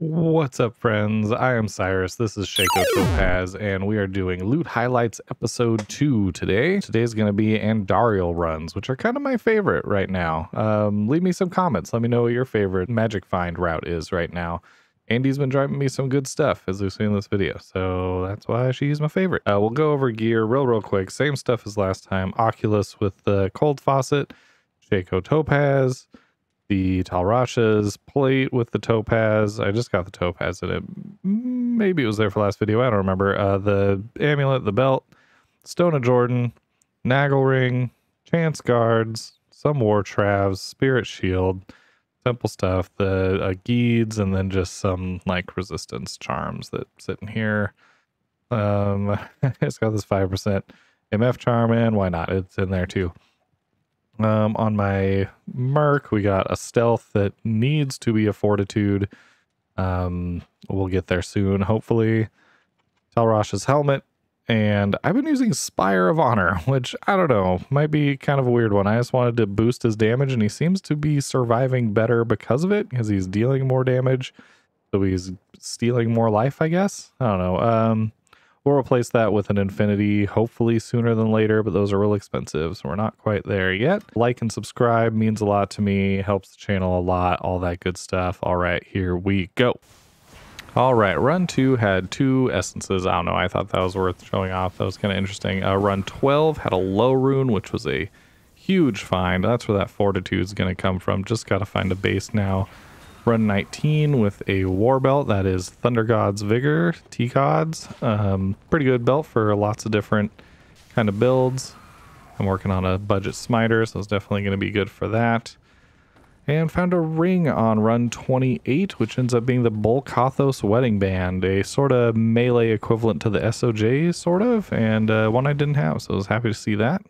What's up, friends? I am Cyrus. This is Shaco Topaz, and we are doing Loot Highlights Episode 2 today. Today's going to be Andariel runs, which are kind of my favorite right now. Um, leave me some comments. Let me know what your favorite Magic Find route is right now. Andy's been driving me some good stuff, as we've seen in this video, so that's why she's my favorite. Uh, we'll go over gear real, real quick. Same stuff as last time. Oculus with the cold faucet, Shaco Topaz, the Talrasha's plate with the topaz. I just got the topaz in it. Maybe it was there for last video. I don't remember. Uh, the amulet, the belt, Stone of Jordan, Nagle Ring, Chance Guards, some War Travs, Spirit Shield, Temple stuff, the uh, Geeds, and then just some like resistance charms that sit in here. Um, it's got this 5% MF charm in. Why not? It's in there too. Um, on my Merc, we got a stealth that needs to be a fortitude. Um, we'll get there soon, hopefully. Telrosh's helmet. And I've been using Spire of Honor, which I don't know, might be kind of a weird one. I just wanted to boost his damage, and he seems to be surviving better because of it, because he's dealing more damage. So he's stealing more life, I guess. I don't know. Um, We'll replace that with an Infinity, hopefully sooner than later, but those are real expensive, so we're not quite there yet. Like and subscribe means a lot to me, helps the channel a lot, all that good stuff. All right, here we go. All right, run two had two essences. I don't know, I thought that was worth showing off. That was kind of interesting. Uh, run 12 had a low rune, which was a huge find. That's where that fortitude is going to come from. Just got to find a base now run 19 with a war belt that is Thunder God's Vigor, T Gods. Um, pretty good belt for lots of different kind of builds. I'm working on a budget smiter, so it's definitely going to be good for that. And found a ring on run 28, which ends up being the kathos Wedding Band, a sort of melee equivalent to the SOJ, sort of, and uh, one I didn't have, so I was happy to see that.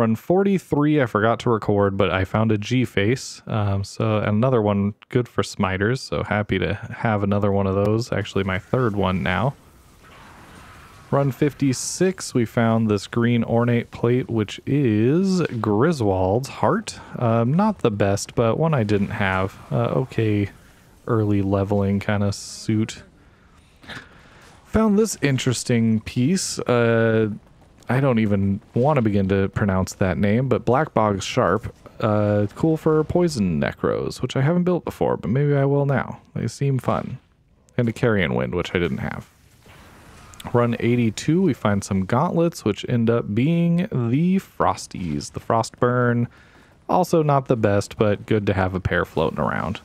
Run 43, I forgot to record, but I found a G face. Um, so another one good for smiters. So happy to have another one of those. Actually, my third one now. Run 56, we found this green ornate plate, which is Griswold's heart. Um, not the best, but one I didn't have. Uh, okay, early leveling kind of suit. Found this interesting piece. Uh, I don't even want to begin to pronounce that name, but Black Bog Sharp, uh, cool for Poison Necros, which I haven't built before, but maybe I will now. They seem fun. And a Carrion Wind, which I didn't have. Run 82, we find some gauntlets, which end up being the Frosties, the Frostburn. Also not the best, but good to have a pair floating around.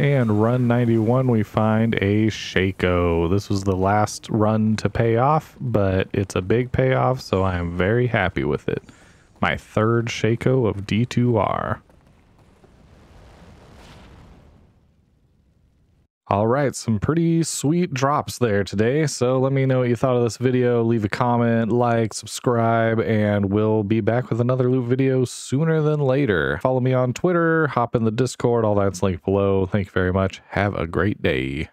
And run 91, we find a Shaco. This was the last run to pay off, but it's a big payoff, so I am very happy with it. My third Shaco of D2R. All right, some pretty sweet drops there today. So let me know what you thought of this video. Leave a comment, like, subscribe, and we'll be back with another loot video sooner than later. Follow me on Twitter, hop in the Discord, all that's linked below. Thank you very much. Have a great day.